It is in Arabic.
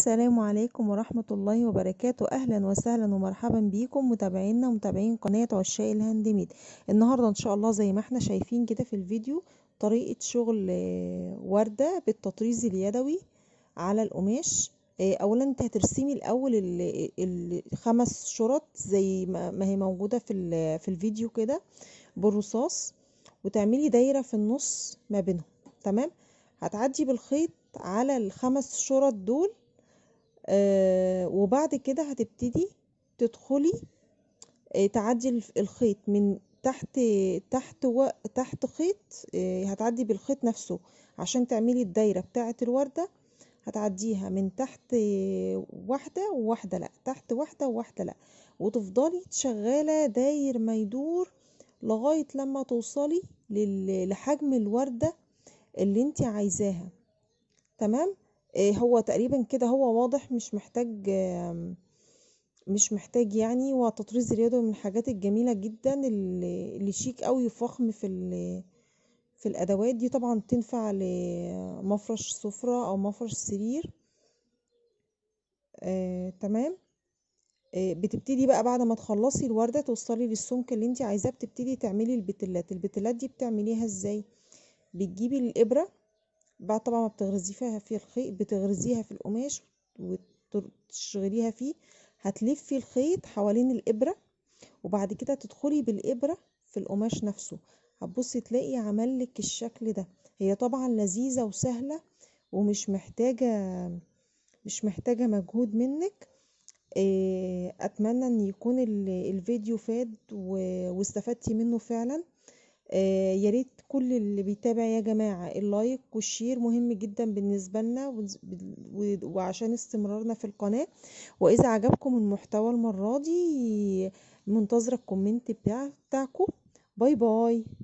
السلام عليكم ورحمة الله وبركاته أهلا وسهلا ومرحبا بيكم متابعينا ومتابعين قناة عشاء الهاند ميد النهاردة إن شاء الله زي ما احنا شايفين كده في الفيديو طريقة شغل آه، وردة بالتطريز اليدوي على القماش آه، أولا انت هترسمي الأول الخمس شرط زي ما هي موجودة في في الفيديو كده بالرصاص وتعملي دايرة في النص ما بينهم تمام هتعدي بالخيط على الخمس شرط دول آه، وبعد كده هتبتدي تدخلي آه، تعدي الخيط من تحت تحت و... تحت خيط آه، هتعدي بالخيط نفسه عشان تعملي الدايرة بتاعة الوردة هتعديها من تحت واحدة وواحدة لا تحت واحدة وواحدة لا وتفضلي شغالة داير ما يدور لغاية لما توصلي لحجم الوردة اللي انت عايزاها تمام آه، هو تقريبًا كده هو واضح مش محتاج مش محتاج يعني، وتطريز اليدوي من الحاجات الجميلة جدًا اللي شيك أوي وفخم في في الأدوات دي طبعًا تنفع لمفرش آه، سفرة أو مفرش سرير. آه، تمام، آه، بتبتدي بقى بعد ما تخلّصي الوردة توصلي للسُمك اللي أنتِ عايزاه، بتبتدي تعملي البتلات البتلات دي بتعمليها إزاي؟ بتجيبي الإبرة بعد طبعا ما بتغرزي فيها في الخيط بتغرزيها في القماش وتشغليها فيه هتلفي الخيط حوالين الإبرة وبعد كده تدخلي بالإبرة في القماش نفسه هتبصي تلاقي عملك الشكل ده هي طبعا لذيذة وسهلة ومش محتاجة مش محتاجة مجهود منك آه، اتمنى ان يكون الفيديو فاد واستفدتي منه فعلا آه، يا ريت كل اللي بيتابع يا جماعة اللايك والشير مهم جدا بالنسبة لنا وعشان استمرارنا في القناة وإذا عجبكم المحتوى المرة دي منتظرة الكومنت بتاعكم باي باي